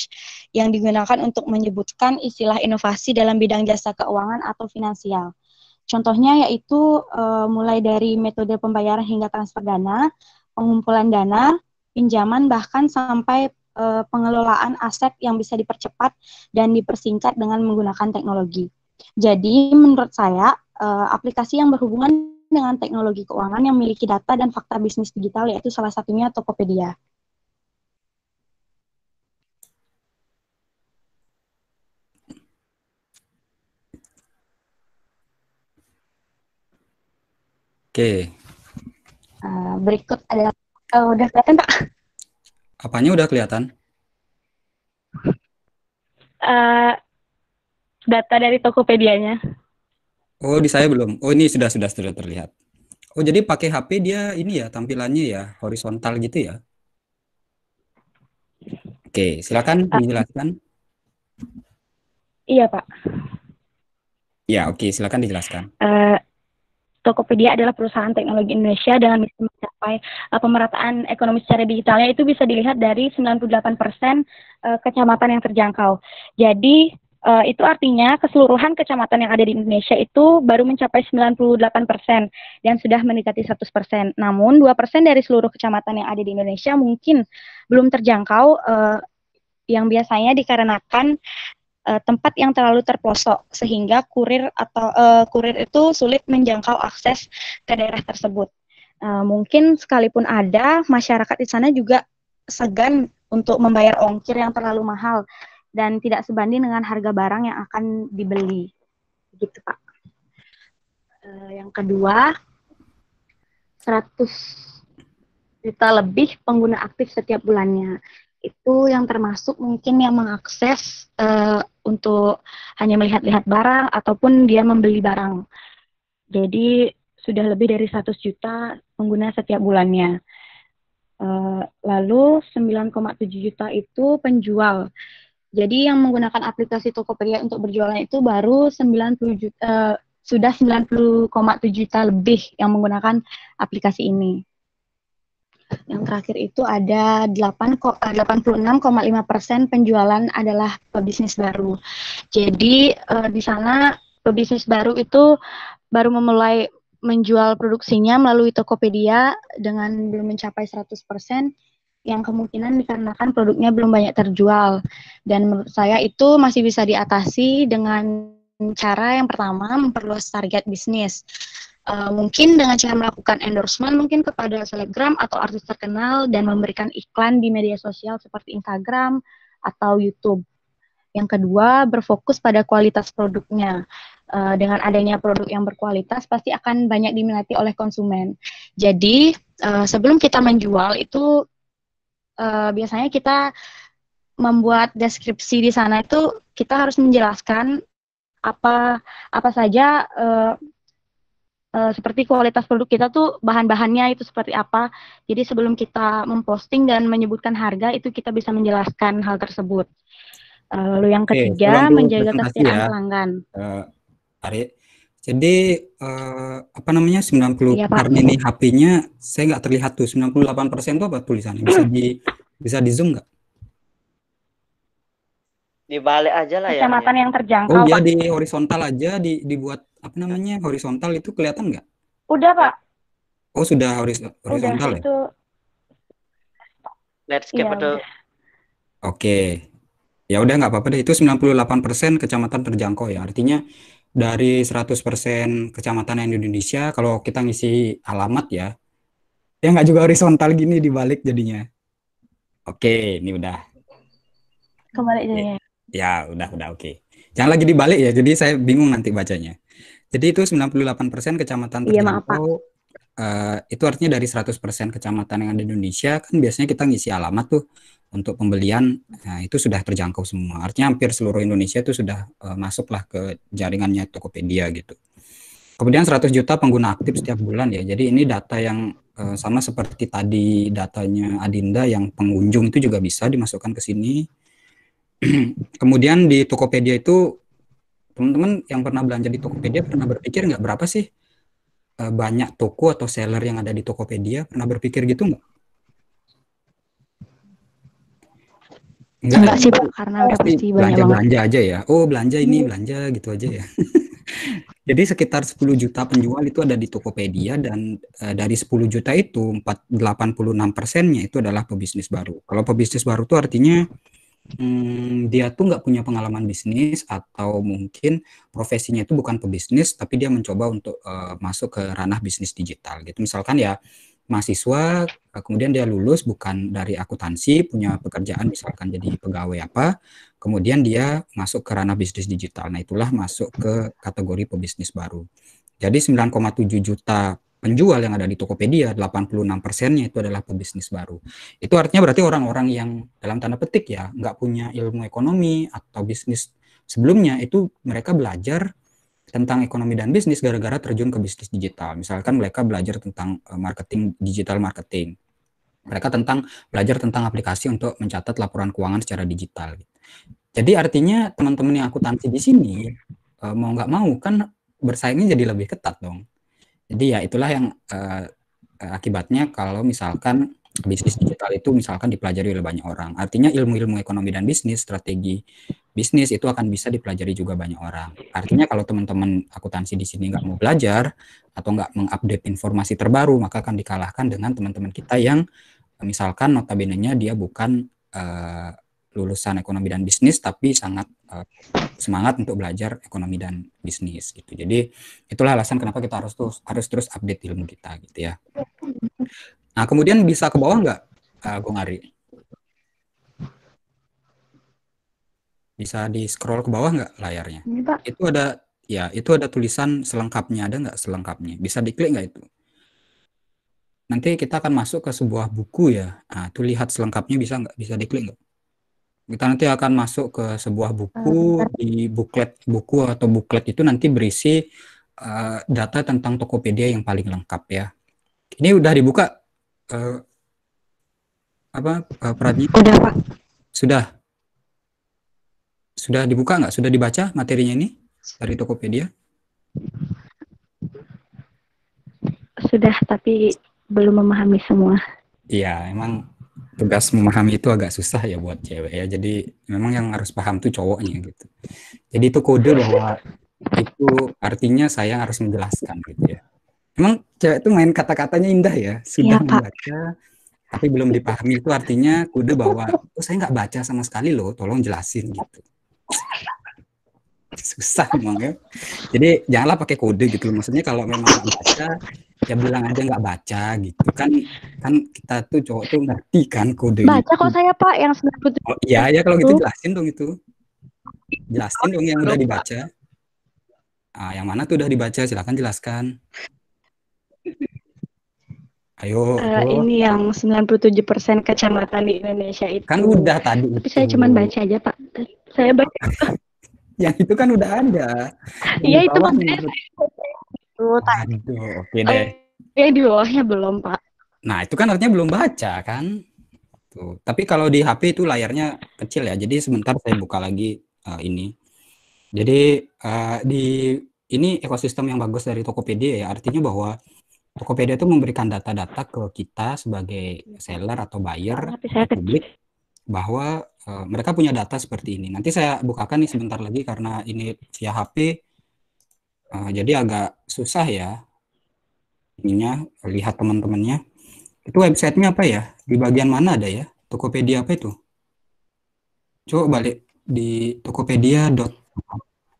yang digunakan untuk menyebutkan istilah inovasi dalam bidang jasa keuangan atau finansial. Contohnya yaitu uh, mulai dari metode pembayaran hingga transfer dana, pengumpulan dana, pinjaman bahkan sampai uh, pengelolaan aset yang bisa dipercepat dan dipersingkat dengan menggunakan teknologi. Jadi menurut saya uh, aplikasi yang berhubungan dengan teknologi keuangan yang memiliki data dan fakta bisnis digital, yaitu salah satunya Tokopedia. Oke. Uh, berikut adalah, eh, oh, udah kelihatan Pak?
Apanya udah kelihatan?
Uh,
data dari Tokopedia-nya.
Oh, di saya belum. Oh, ini sudah sudah sudah terlihat. Oh, jadi pakai HP dia ini ya tampilannya ya horizontal gitu ya. Oke, silakan ah. dijelaskan. Iya, Pak. Ya, oke, silakan dijelaskan.
Uh,
Tokopedia adalah perusahaan teknologi Indonesia dengan misi mencapai uh, pemerataan ekonomi secara digitalnya itu bisa dilihat dari 98% uh, eh, kecamatan yang terjangkau. Jadi Uh, itu artinya keseluruhan kecamatan yang ada di Indonesia itu baru mencapai 98% persen dan sudah mendekati 100%. persen. Namun 2% dari seluruh kecamatan yang ada di Indonesia mungkin belum terjangkau uh, yang biasanya dikarenakan uh, tempat yang terlalu terpelosok sehingga kurir atau uh, kurir itu sulit menjangkau akses ke daerah tersebut. Uh, mungkin sekalipun ada masyarakat di sana juga segan untuk membayar ongkir yang terlalu mahal dan tidak sebanding dengan harga barang yang akan dibeli. begitu Pak. Uh, yang kedua, 100 juta lebih pengguna aktif setiap bulannya. Itu yang termasuk mungkin yang mengakses uh, untuk hanya melihat-lihat barang ataupun dia membeli barang. Jadi sudah lebih dari 100 juta pengguna setiap bulannya. Uh, lalu 9,7 juta itu penjual. Jadi yang menggunakan aplikasi Tokopedia untuk berjualan itu baru 90 juta, uh, sudah 90,7 juta lebih yang menggunakan aplikasi ini. Yang terakhir itu ada 86,5 eh, persen penjualan adalah pebisnis baru. Jadi uh, di sana pebisnis baru itu baru memulai menjual produksinya melalui Tokopedia dengan belum mencapai 100%, persen yang kemungkinan dikarenakan produknya belum banyak terjual. Dan menurut saya itu masih bisa diatasi dengan cara yang pertama memperluas target bisnis. Uh, mungkin dengan cara melakukan endorsement mungkin kepada selebgram atau artis terkenal dan memberikan iklan di media sosial seperti Instagram atau YouTube. Yang kedua, berfokus pada kualitas produknya. Uh, dengan adanya produk yang berkualitas pasti akan banyak diminati oleh konsumen. Jadi, uh, sebelum kita menjual itu Eh, biasanya kita membuat deskripsi di sana itu kita harus menjelaskan apa apa saja uh, uh, seperti kualitas produk kita tuh bahan-bahannya itu seperti apa. Jadi sebelum kita memposting dan menyebutkan harga itu kita bisa menjelaskan hal tersebut. lalu yang ketiga Oke,
menjaga kesetiaan ya. pelanggan. Uh, Ari, jadi uh, apa namanya 90 ya, Pak. ini HP-nya saya nggak terlihat tuh 98% itu apa tulisannya? Bisa di bisa di zoom nggak? Dibalik aja lah ya. Kecamatan
yang terjangkau. Oh, ya di
horizontal aja di dibuat apa namanya? Horizontal itu kelihatan nggak? Udah, Pak. Oh, sudah horizontal udah, ya? Itu...
Landscape ya,
Oke. Ya udah nggak apa-apa deh. Itu 98% kecamatan terjangkau ya. Artinya dari 100% kecamatan yang di Indonesia kalau kita ngisi alamat ya ya nggak juga horizontal gini dibalik jadinya oke ini udah
Kembali jadinya
ya udah udah oke jangan lagi dibalik ya jadi saya bingung nanti bacanya jadi itu 98% kecamatan terjangkau ya, maaf, Pak. Eh, itu artinya dari 100% kecamatan yang ada di Indonesia kan biasanya kita ngisi alamat tuh untuk pembelian nah, itu sudah terjangkau semua. Artinya hampir seluruh Indonesia itu sudah uh, masuklah ke jaringannya Tokopedia gitu. Kemudian 100 juta pengguna aktif setiap bulan ya. Jadi ini data yang uh, sama seperti tadi datanya Adinda yang pengunjung itu juga bisa dimasukkan ke sini. Kemudian di Tokopedia itu teman-teman yang pernah belanja di Tokopedia pernah berpikir nggak berapa sih Eh, banyak toko atau seller yang ada di Tokopedia? Pernah berpikir gitu nggak? Enggak, enggak sih Pak,
karena udah pasti belanja, banyak
belanja banget. aja ya. Oh, belanja ini, hmm. belanja gitu aja ya. Jadi sekitar 10 juta penjual itu ada di Tokopedia dan uh, dari 10 juta itu 4, 86 persennya itu adalah pebisnis baru. Kalau pebisnis baru itu artinya Hmm, dia tuh nggak punya pengalaman bisnis atau mungkin profesinya itu bukan pebisnis tapi dia mencoba untuk uh, masuk ke ranah bisnis digital gitu misalkan ya mahasiswa eh, kemudian dia lulus bukan dari akuntansi punya pekerjaan misalkan jadi pegawai apa kemudian dia masuk ke ranah bisnis digital nah itulah masuk ke kategori pebisnis baru jadi 9,7 juta penjual yang ada di Tokopedia 86 persennya itu adalah pebisnis baru. Itu artinya berarti orang-orang yang dalam tanda petik ya nggak punya ilmu ekonomi atau bisnis sebelumnya itu mereka belajar tentang ekonomi dan bisnis gara-gara terjun ke bisnis digital. Misalkan mereka belajar tentang eh, marketing digital marketing. Mereka tentang belajar tentang aplikasi untuk mencatat laporan keuangan secara digital. Jadi artinya teman-teman yang aku akuntansi di sini eh, mau nggak mau kan bersaingnya jadi lebih ketat dong jadi ya itulah yang uh, akibatnya kalau misalkan bisnis digital itu misalkan dipelajari oleh banyak orang. Artinya ilmu-ilmu ekonomi dan bisnis, strategi bisnis itu akan bisa dipelajari juga banyak orang. Artinya kalau teman-teman akuntansi di sini nggak mau belajar atau nggak mengupdate informasi terbaru, maka akan dikalahkan dengan teman-teman kita yang misalkan notabene-nya dia bukan uh, lulusan ekonomi dan bisnis tapi sangat uh, semangat untuk belajar ekonomi dan bisnis gitu. Jadi itulah alasan kenapa kita harus terus harus terus update ilmu kita gitu ya. Nah kemudian bisa ke bawah nggak, uh, Ari? Bisa di scroll ke bawah nggak layarnya? Ini, Itu ada ya itu ada tulisan selengkapnya ada nggak selengkapnya? Bisa diklik nggak itu? Nanti kita akan masuk ke sebuah buku ya. Nah, tuh lihat selengkapnya bisa nggak? Bisa diklik nggak? kita nanti akan masuk ke sebuah buku ah, di buklet buku atau buklet itu nanti berisi uh, data tentang Tokopedia yang paling lengkap ya. Ini udah dibuka uh, apa uh, eh, Pradi? Sudah Pak. Sudah. Sudah dibuka nggak? Sudah dibaca materinya ini dari Tokopedia?
Sudah, tapi belum memahami semua.
Iya, emang tugas memahami itu agak susah ya buat cewek ya. Jadi memang yang harus paham tuh cowoknya gitu. Jadi itu kode bahwa itu artinya saya harus menjelaskan gitu ya. Emang cewek itu main kata-katanya indah ya. Sudah ya, membaca tapi belum dipahami itu artinya kode bahwa oh saya nggak baca sama sekali loh, tolong jelasin gitu susah emang ya. Jadi janganlah pakai kode gitu loh. Maksudnya kalau memang gak baca, ya bilang aja nggak baca gitu kan. Kan kita tuh cowok tuh ngerti kan kode. Baca
gitu. kok saya pak yang sembilan puluh.
Oh iya ya kalau gitu jelasin dong itu. Jelasin dong yang udah dibaca. Ah, yang mana tuh udah dibaca? Silahkan jelaskan. Ayo. Uh, eh, sembilan ini
yang 97% kecamatan di Indonesia kan itu.
Kan udah tadi. Tapi itu. saya cuma baca aja, Pak. Saya baca yang itu kan udah ada.
Iya itu maksudnya.
Gitu, Aduh, oke deh.
Ya di bawahnya belum pak.
Nah itu kan artinya belum baca kan. Tuh. Tapi kalau di HP itu layarnya kecil ya. Jadi sebentar saya buka lagi uh, ini. Jadi uh, di ini ekosistem yang bagus dari Tokopedia ya. Artinya bahwa Tokopedia itu memberikan data-data ke kita sebagai seller atau buyer ah, Tapi saya publik bahwa uh, mereka punya data seperti ini. Nanti saya bukakan nih sebentar lagi karena ini via HP, uh, eh, jadi agak susah ya ininya lihat teman-temannya. Itu websitenya apa ya? Di bagian mana ada ya? Tokopedia apa itu? Coba balik di Tokopedia.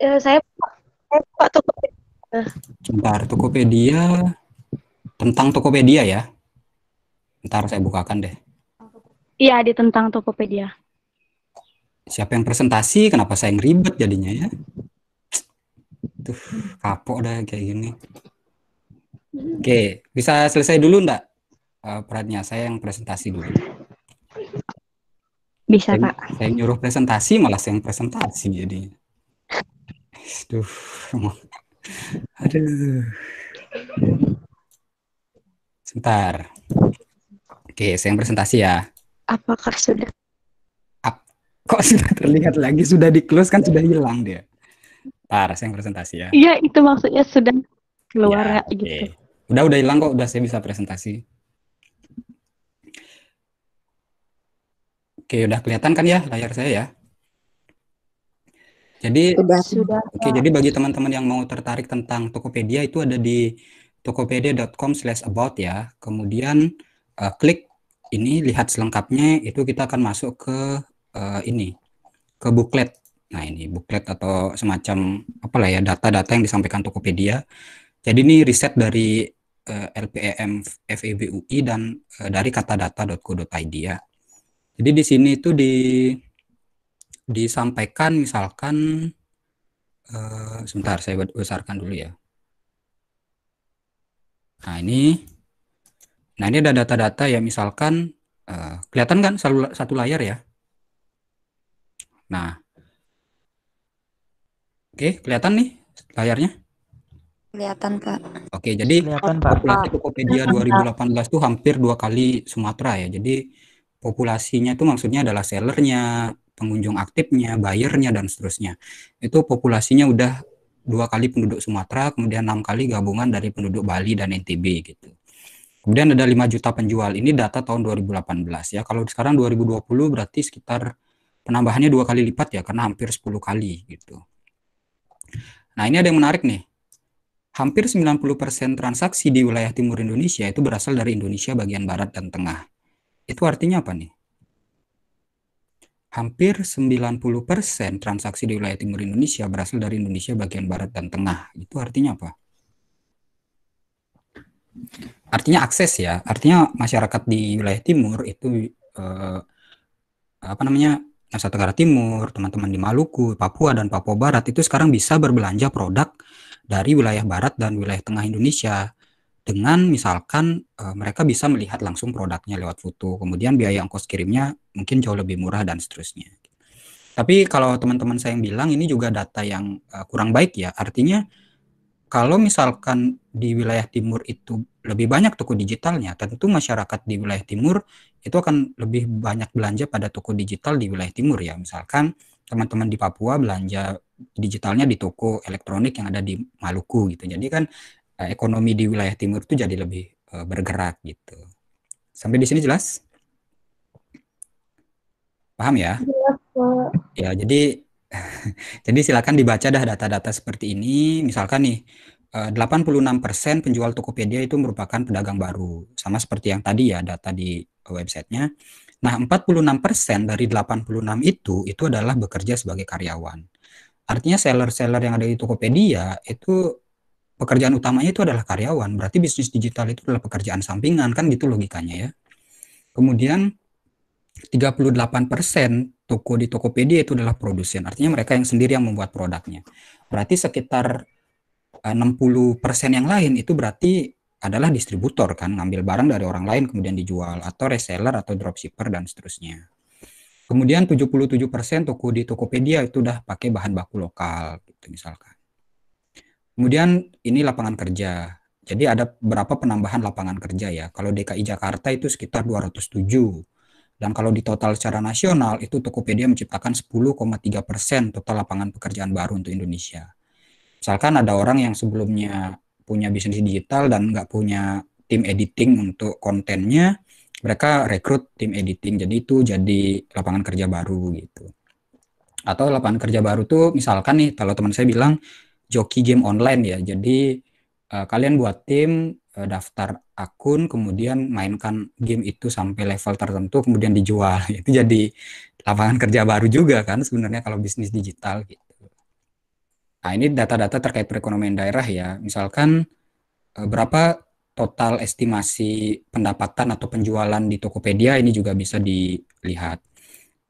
Ya, saya saya Pak Tokopedia.
Bentar, Tokopedia tentang Tokopedia ya. Ntar saya bukakan deh.
Iya, di tentang Tokopedia.
Siapa yang presentasi? Kenapa saya yang ribet jadinya ya? Tuh, kapok dah kayak gini. Oke, bisa selesai dulu enggak? Uh, eh, perannya saya yang presentasi dulu. Bisa, saya, Pak. Saya nyuruh presentasi, malah saya yang presentasi jadi. Aduh. Aduh. Sebentar. Oke, saya yang presentasi ya.
Apakah sudah?
Ap Kok sudah terlihat lagi? Sudah di close kan sudah hilang dia. Parah saya presentasi ya.
Iya itu maksudnya sudah keluar ya, okay. gitu.
Udah udah hilang kok. Udah saya bisa presentasi. Oke, udah kelihatan kan ya layar saya ya? Jadi sudah, sudah. Oke, jadi bagi teman-teman yang mau tertarik tentang Tokopedia itu ada di tokopedia.com/about ya. Kemudian uh, klik ini lihat selengkapnya itu kita akan masuk ke uh, ini ke buklet. Nah, ini buklet atau semacam apalah ya data-data yang disampaikan Tokopedia. Jadi ini riset dari uh, eh, LPEM FEBUI dan uh, dari katadata.co.id ya. Jadi di sini itu di disampaikan misalkan uh, sebentar saya besarkan dulu ya. Nah, ini Nah ini ada data-data ya misalkan uh, kelihatan kan satu layar ya. Nah, oke kelihatan nih layarnya.
Kelihatan kak
Oke jadi kelihatan, Pak. populasi Tokopedia 2018 itu hampir dua kali Sumatera ya. Jadi populasinya itu maksudnya adalah sellernya, pengunjung aktifnya, bayarnya dan seterusnya. Itu populasinya udah dua kali penduduk Sumatera, kemudian enam kali gabungan dari penduduk Bali dan NTB gitu. Kemudian ada 5 juta penjual. Ini data tahun 2018 ya. Kalau sekarang 2020 berarti sekitar penambahannya dua kali lipat ya karena hampir 10 kali gitu. Nah, ini ada yang menarik nih. Hampir 90% transaksi di wilayah timur Indonesia itu berasal dari Indonesia bagian barat dan tengah. Itu artinya apa nih? Hampir 90% transaksi di wilayah timur Indonesia berasal dari Indonesia bagian barat dan tengah. Itu artinya apa? Artinya akses ya, artinya masyarakat di wilayah timur itu eh, apa namanya Nusa Tenggara Timur, teman-teman di Maluku, Papua dan Papua Barat itu sekarang bisa berbelanja produk dari wilayah barat dan wilayah tengah Indonesia dengan misalkan e, mereka bisa melihat langsung produknya lewat foto, kemudian biaya ongkos kirimnya mungkin jauh lebih murah dan seterusnya. Tapi kalau teman-teman saya yang bilang ini juga data yang e, kurang baik ya, artinya kalau misalkan di wilayah timur itu lebih banyak toko digitalnya, tentu masyarakat di wilayah timur itu akan lebih banyak belanja pada toko digital di wilayah timur ya. Misalkan teman-teman di Papua belanja digitalnya di toko elektronik yang ada di Maluku gitu. Jadi kan eh, ekonomi di wilayah timur itu jadi lebih eh, bergerak gitu. Sampai di sini jelas? Paham ya? Ya, jadi jadi silakan dibaca dah data-data seperti ini. Misalkan nih 86% eh, penjual Tokopedia itu merupakan pedagang baru. Sama seperti yang tadi ya data di websitenya. Nah, 46% dari 86 itu itu adalah bekerja sebagai karyawan. Artinya seller-seller yang ada di Tokopedia itu pekerjaan utamanya itu adalah karyawan. Berarti bisnis digital itu adalah pekerjaan sampingan kan gitu logikanya ya. Kemudian 38% toko di Tokopedia itu adalah produsen. Artinya mereka yang sendiri yang membuat produknya. Berarti sekitar 60% eh, persen yang lain itu berarti adalah distributor kan ngambil barang dari orang lain kemudian dijual atau reseller atau dropshipper dan seterusnya. Kemudian 77% persen toko di Tokopedia itu udah pakai bahan baku lokal gitu misalkan. Kemudian ini lapangan kerja. Jadi ada berapa penambahan lapangan kerja ya? Kalau DKI Jakarta itu sekitar 207. Dan kalau di total secara nasional itu Tokopedia menciptakan 10,3 persen total lapangan pekerjaan baru untuk Indonesia. Misalkan ada orang yang sebelumnya punya bisnis digital dan nggak punya tim editing untuk kontennya, mereka rekrut tim editing. Jadi itu jadi lapangan kerja baru gitu. Atau lapangan kerja baru tuh misalkan nih kalau teman saya bilang joki game online ya. Jadi uh, kalian buat tim uh, daftar akun kemudian mainkan game itu sampai level tertentu kemudian dijual. Itu jadi lapangan kerja baru juga kan sebenarnya kalau bisnis digital gitu. Nah, ini data-data terkait perekonomian daerah ya. Misalkan eh, berapa total estimasi pendapatan atau penjualan di Tokopedia ini juga bisa dilihat.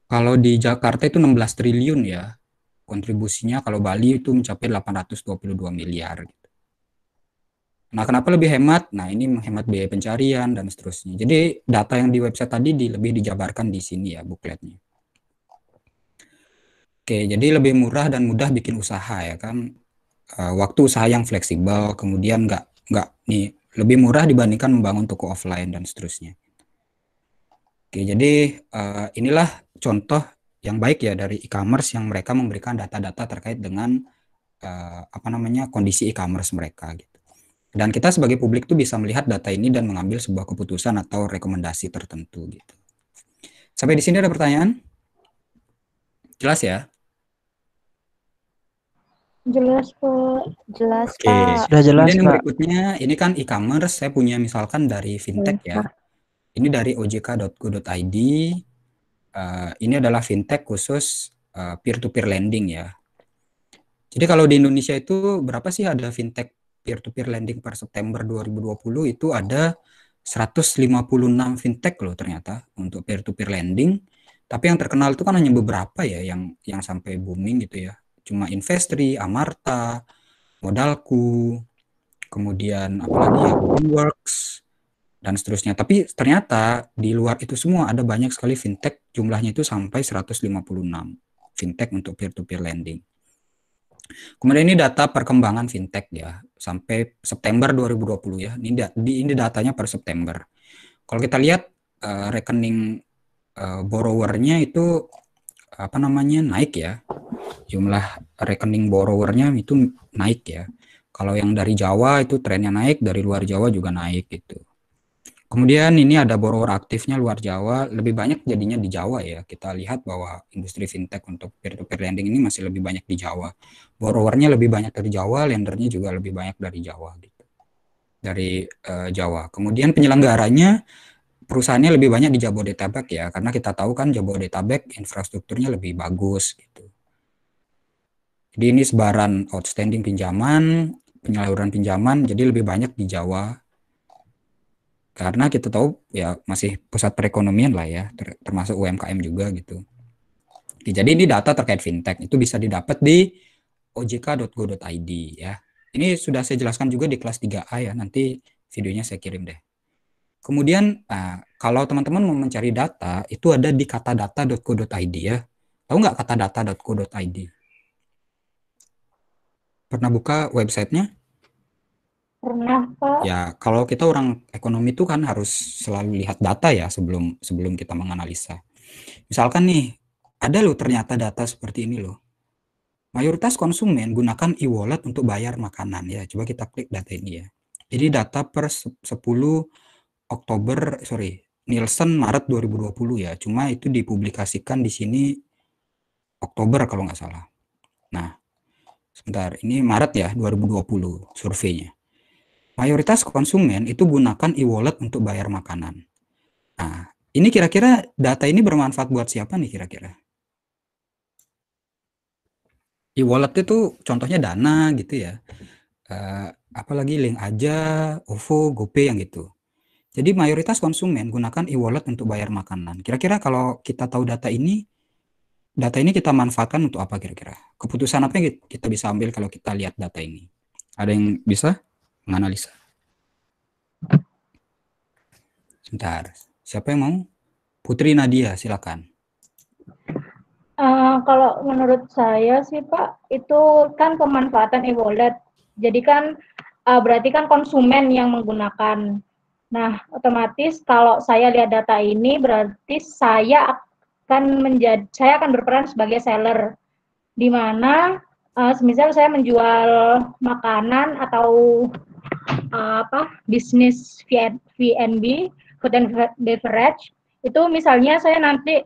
Kalau di Jakarta itu 16 triliun ya. Kontribusinya kalau Bali itu mencapai 822 miliar. Gitu. Nah, kenapa lebih hemat? Nah, ini menghemat biaya pencarian dan seterusnya. Jadi, data yang di website tadi di, lebih dijabarkan di sini ya bukletnya. Oke, jadi lebih murah dan mudah bikin usaha ya kan. Eh, waktu usaha yang fleksibel, kemudian nggak nggak nih lebih murah dibandingkan membangun toko offline dan seterusnya. Oke, jadi eh, inilah contoh yang baik ya dari e-commerce yang mereka memberikan data-data terkait dengan eh, apa namanya kondisi e-commerce mereka gitu. Dan kita sebagai publik tuh bisa melihat data ini dan mengambil sebuah keputusan atau rekomendasi tertentu gitu. Sampai di sini ada pertanyaan? Jelas ya?
Jelas Pak. Jelas Oke. Pak.
Sudah jelas Kemudian yang Pak. berikutnya ini kan e-commerce saya punya misalkan dari fintech hmm, ya. Pak. Ini dari ojk.go.id. Uh, ini adalah fintech khusus eh, peer-to-peer lending ya. Jadi kalau di Indonesia itu berapa sih ada fintech peer-to-peer lending per September 2020 itu ada 156 fintech loh ternyata untuk peer-to-peer lending. Tapi yang terkenal itu kan hanya beberapa ya yang yang sampai booming gitu ya cuma Investri, Amarta, Modalku, kemudian apalagi ya Works dan seterusnya. Tapi ternyata di luar itu semua ada banyak sekali fintech jumlahnya itu sampai 156 fintech untuk peer to peer lending. Kemudian ini data perkembangan fintech ya sampai September 2020 ya. Ini di ini datanya per September. Kalau kita lihat uh, rekening uh, borrowernya itu apa namanya naik ya jumlah rekening borrowernya itu naik ya. Kalau yang dari Jawa itu trennya naik, dari luar Jawa juga naik gitu. Kemudian ini ada borrower aktifnya luar Jawa, lebih banyak jadinya di Jawa ya. Kita lihat bahwa industri fintech untuk peer-to-peer lending ini masih lebih banyak di Jawa. Borrowernya lebih banyak dari Jawa, lendernya juga lebih banyak dari Jawa gitu. Dari uh, Jawa. Kemudian penyelenggaranya perusahaannya lebih banyak di Jabodetabek ya, karena kita tahu kan Jabodetabek infrastrukturnya lebih bagus gitu. Jadi ini sebaran outstanding pinjaman, penyaluran pinjaman, jadi lebih banyak di Jawa. Karena kita tahu ya masih pusat perekonomian lah ya, ter termasuk UMKM juga gitu. Jadi ini data terkait fintech itu bisa didapat di ojk.go.id ya. Ini sudah saya jelaskan juga di kelas 3A ya, nanti videonya saya kirim deh. Kemudian nah, kalau teman-teman mau mencari data itu ada di katadata.co.id ya. Tahu nggak katadata.co.id? Pernah buka websitenya?
Pernah, Pak.
Ya, kalau kita orang ekonomi itu kan harus selalu lihat data ya sebelum sebelum kita menganalisa. Misalkan nih, ada loh ternyata data seperti ini loh. Mayoritas konsumen gunakan e-wallet untuk bayar makanan ya. Coba kita klik data ini ya. Jadi data per 10 Oktober, sorry, Nielsen Maret 2020 ya. Cuma itu dipublikasikan di sini Oktober kalau nggak salah. Nah, Sebentar, ini Maret ya 2020 surveinya. Mayoritas konsumen itu gunakan e-wallet untuk bayar makanan. Nah, ini kira-kira data ini bermanfaat buat siapa nih kira-kira? E-wallet itu contohnya Dana gitu ya. Uh, apalagi link aja, OVO, GoPay yang gitu. Jadi mayoritas konsumen gunakan e-wallet untuk bayar makanan. Kira-kira kalau kita tahu data ini, data ini kita manfaatkan untuk apa kira-kira? Keputusan apa yang kita bisa ambil kalau kita lihat data ini? Ada yang bisa menganalisa? Sebentar, siapa yang mau? Putri Nadia, silakan.
Uh, kalau menurut saya sih Pak, itu kan pemanfaatan e-wallet. Jadi kan uh, berarti kan konsumen yang menggunakan. Nah, otomatis kalau saya lihat data ini berarti saya akan menjadi saya akan berperan sebagai seller di mana uh, semisal saya menjual makanan atau uh, apa bisnis VNB food and beverage itu misalnya saya nanti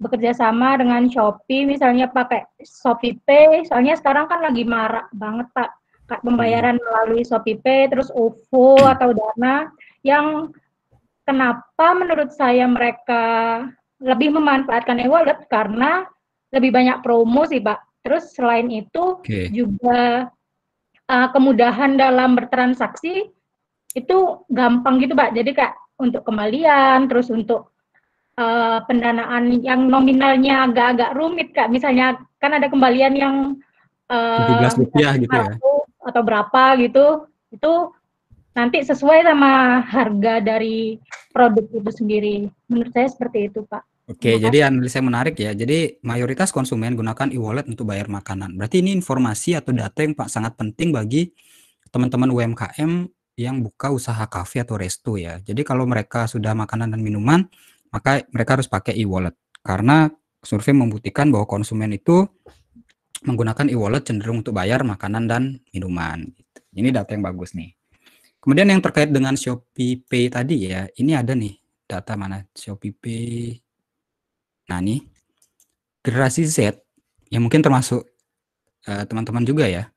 bekerja sama dengan Shopee misalnya pakai Shopee Pay soalnya sekarang kan lagi marak banget Pak Kak, pembayaran hmm. melalui Shopee Pay terus OVO atau Dana yang kenapa menurut saya mereka lebih memanfaatkan e-wallet karena lebih banyak promo sih Pak. Terus selain itu okay. juga uh, kemudahan dalam bertransaksi itu gampang gitu Pak. Jadi kak untuk kembalian, terus untuk uh, pendanaan yang nominalnya agak-agak rumit Kak. Misalnya kan ada kembalian yang eh, uh, 17
rupiah gitu ya.
Atau berapa gitu. Itu nanti sesuai sama harga dari produk itu sendiri. Menurut saya seperti itu, Pak.
Oke, Maka. jadi analisa yang menarik ya. Jadi mayoritas konsumen gunakan e-wallet untuk bayar makanan. Berarti ini informasi atau data yang Pak sangat penting bagi teman-teman UMKM yang buka usaha kafe atau resto ya. Jadi kalau mereka sudah makanan dan minuman, maka mereka harus pakai e-wallet. Karena survei membuktikan bahwa konsumen itu menggunakan e-wallet cenderung untuk bayar makanan dan minuman. Ini data yang bagus nih. Kemudian yang terkait dengan Shopee Pay tadi ya, ini ada nih data mana Shopee Pay. Nah nih, generasi Z yang mungkin termasuk eh, teman-teman uh, juga ya.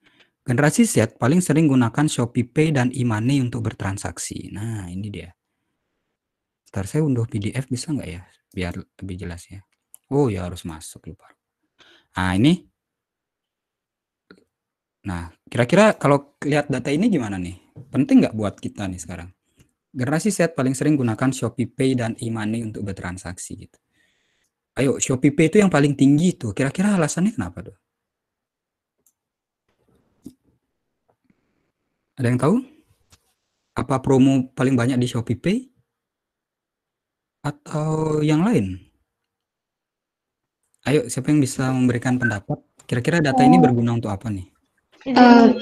Generasi Z paling sering gunakan Shopee Pay dan e-money untuk bertransaksi. Nah ini dia. Ntar saya unduh PDF bisa nggak ya? Biar lebih jelas ya. Oh ya harus masuk lupa. Nah ini. Nah kira-kira kalau lihat data ini gimana nih? penting nggak buat kita nih sekarang? Generasi Z paling sering gunakan Shopee Pay dan e-money untuk bertransaksi gitu. Ayo, Shopee Pay itu yang paling tinggi tuh. Kira-kira alasannya kenapa tuh? Ada yang tahu? Apa promo paling banyak di Shopee Pay? Atau yang lain? Ayo, siapa yang bisa memberikan pendapat? Kira-kira data ini oh. berguna untuk apa nih?
Uh,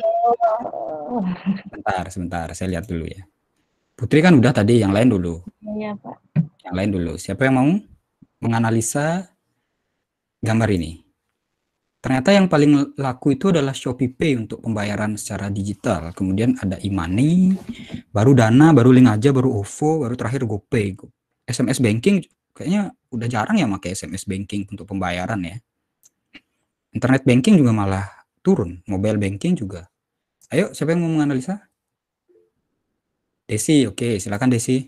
Sebentar,
sebentar. Saya lihat dulu ya. Putri kan udah tadi, yang lain dulu. Iya, Pak. Yang lain dulu. Siapa yang mau menganalisa gambar ini? Ternyata yang paling laku itu adalah Shopee Pay untuk pembayaran secara digital. Kemudian ada e-money, baru Dana, baru Link aja, baru OVO, baru terakhir GoPay. SMS banking kayaknya udah jarang ya pakai SMS banking untuk pembayaran ya. Internet banking juga malah turun, mobile banking juga Ayo, siapa yang mau menganalisa? Desi, oke, silakan Desi.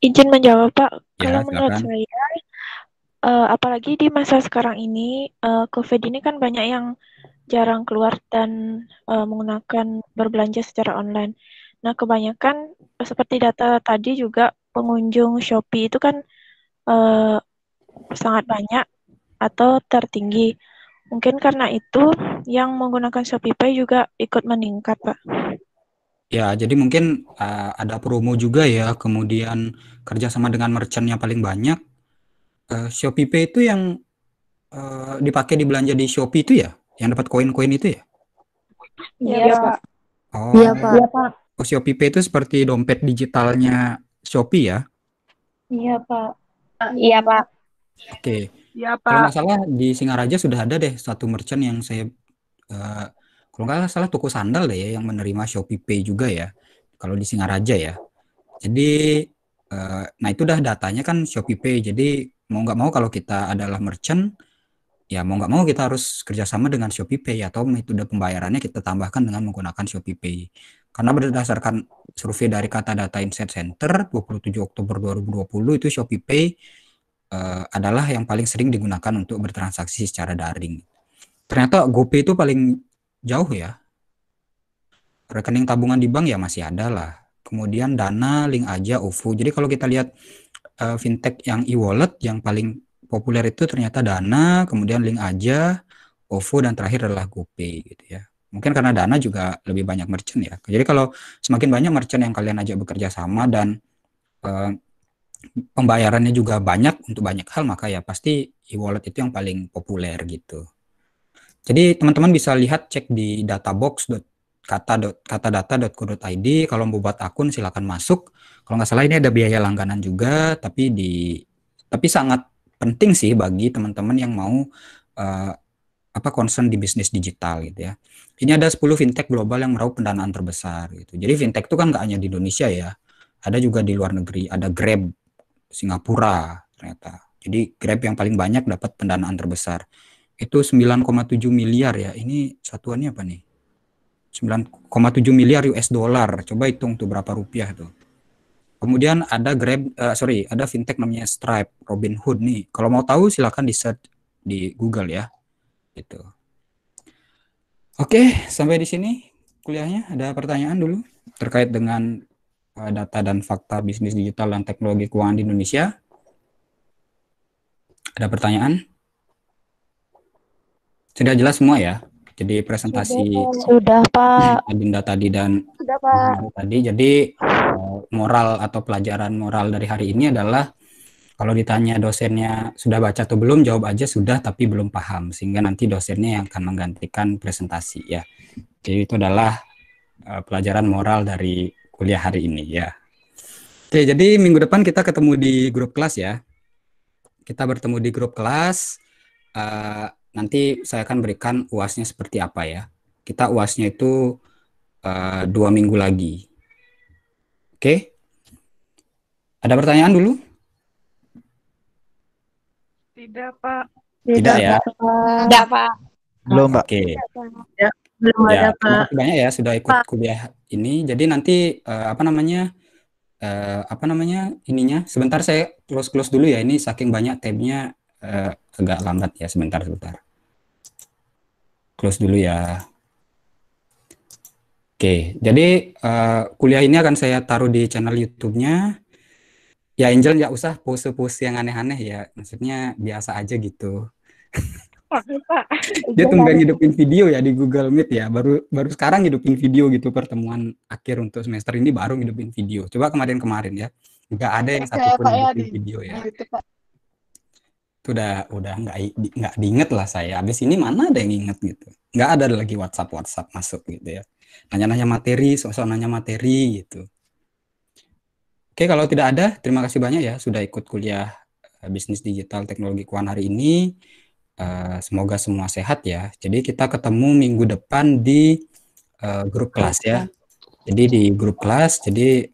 Izin menjawab Pak, ya, kalau menurut saya, uh, apalagi di masa sekarang ini, uh, COVID ini kan banyak yang jarang keluar dan uh, menggunakan berbelanja secara online. Nah, kebanyakan seperti data tadi juga pengunjung Shopee itu kan uh, sangat banyak atau tertinggi. Mungkin karena itu yang menggunakan Shopee Pay juga ikut meningkat, Pak.
Ya, jadi mungkin uh, ada promo juga ya, kemudian kerjasama dengan merchant yang paling banyak. Uh, Shopee Pay itu yang uh, dipakai di belanja di Shopee itu ya? Yang dapat koin-koin itu ya? Iya, ya, Pak. Oh, iya, iya, Pak. Oh, Shopee Pay itu seperti dompet digitalnya Shopee ya?
Iya, Pak. iya, Pak. Oke. Okay. Ya, Pak. Kalau masalah
di Singaraja sudah ada deh satu merchant yang saya uh, kalau nggak salah toko sandal deh ya yang menerima Shopee Pay juga ya. Kalau di Singaraja ya. Jadi uh, nah itu dah datanya kan Shopee Pay. Jadi mau nggak mau kalau kita adalah merchant ya mau nggak mau kita harus kerjasama dengan Shopee Pay atau metode pembayarannya kita tambahkan dengan menggunakan Shopee Pay. Karena berdasarkan survei dari kata data Insight Center 27 Oktober 2020 itu Shopee Pay uh, adalah yang paling sering digunakan untuk bertransaksi secara daring. Ternyata GoPay itu paling jauh ya. Rekening tabungan di bank ya masih ada lah. Kemudian Dana, Link aja, OVO. Jadi kalau kita lihat uh, fintech yang e-wallet yang paling populer itu ternyata Dana, kemudian Link aja, OVO dan terakhir adalah GoPay gitu ya. Mungkin karena Dana juga lebih banyak merchant ya. Jadi kalau semakin banyak merchant yang kalian ajak bekerja sama dan uh, pembayarannya juga banyak untuk banyak hal maka ya pasti e-wallet itu yang paling populer gitu. Jadi teman-teman bisa lihat cek di databox.kata.katadata.co.id kalau mau buat akun silahkan masuk. Kalau nggak salah ini ada biaya langganan juga tapi di tapi sangat penting sih bagi teman-teman yang mau uh, apa concern di bisnis digital gitu ya. Ini ada 10 fintech global yang meraup pendanaan terbesar gitu. Jadi fintech itu kan nggak hanya di Indonesia ya. Ada juga di luar negeri, ada Grab Singapura ternyata. Jadi Grab yang paling banyak dapat pendanaan terbesar. Itu 9,7 miliar ya. Ini satuannya apa nih? 9,7 miliar US dollar. Coba hitung tuh berapa rupiah tuh. Kemudian ada Grab, uh, sorry, ada fintech namanya Stripe, Robinhood nih. Kalau mau tahu silahkan di search di Google ya. Gitu. Oke, sampai di sini kuliahnya. Ada pertanyaan dulu terkait dengan Eh, data dan fakta bisnis digital dan teknologi keuangan di Indonesia. Ada pertanyaan? Sudah jelas semua ya? Jadi presentasi sudah, Pak. agenda tadi dan sudah, Pak. tadi. Jadi eh, moral atau pelajaran moral dari hari ini adalah kalau ditanya dosennya sudah baca atau belum, jawab aja sudah tapi belum paham sehingga nanti dosennya yang akan menggantikan presentasi ya. Jadi itu adalah eh, pelajaran moral dari kuliah hari ini ya. Oke, jadi minggu depan kita ketemu di grup kelas ya. Kita bertemu di grup kelas. Uh, nanti saya akan berikan uasnya seperti apa ya. Kita uasnya itu uh, dua minggu lagi. Oke. Ada pertanyaan dulu?
Tidak, Pak.
Tidak, ya? Tidak
ya? Tidak, Pak.
Belum, Pak. Oke. Okay.
Belum ya, ada, Pak.
Banyak ya sudah ikut Pak. kuliah ini jadi nanti uh, apa namanya uh, apa namanya ininya sebentar saya close close dulu ya ini saking banyak tabnya uh, agak lambat ya sebentar sebentar close dulu ya Oke, jadi uh, kuliah ini akan saya taruh di channel YouTube-nya. Ya Angel nggak usah pose-pose yang aneh-aneh ya, maksudnya biasa aja gitu.
Dia tumben
hidupin iya. video ya di Google Meet ya. Baru baru sekarang hidupin video gitu pertemuan akhir untuk semester ini baru hidupin video. Coba kemarin-kemarin ya. Enggak ada yang satu pun hidupin ya, video ya. Itu udah udah nggak nggak diinget lah saya. Abis ini mana ada yang inget gitu. Nggak ada lagi WhatsApp WhatsApp masuk gitu ya. Nanya-nanya materi, sosok nanya materi gitu. Oke, kalau tidak ada, terima kasih banyak ya sudah ikut kuliah eh, bisnis digital teknologi keuangan hari ini. Eh, semoga semua sehat ya. Jadi kita ketemu minggu depan di uh, grup kelas ya. ya. Jadi di grup kelas,
jadi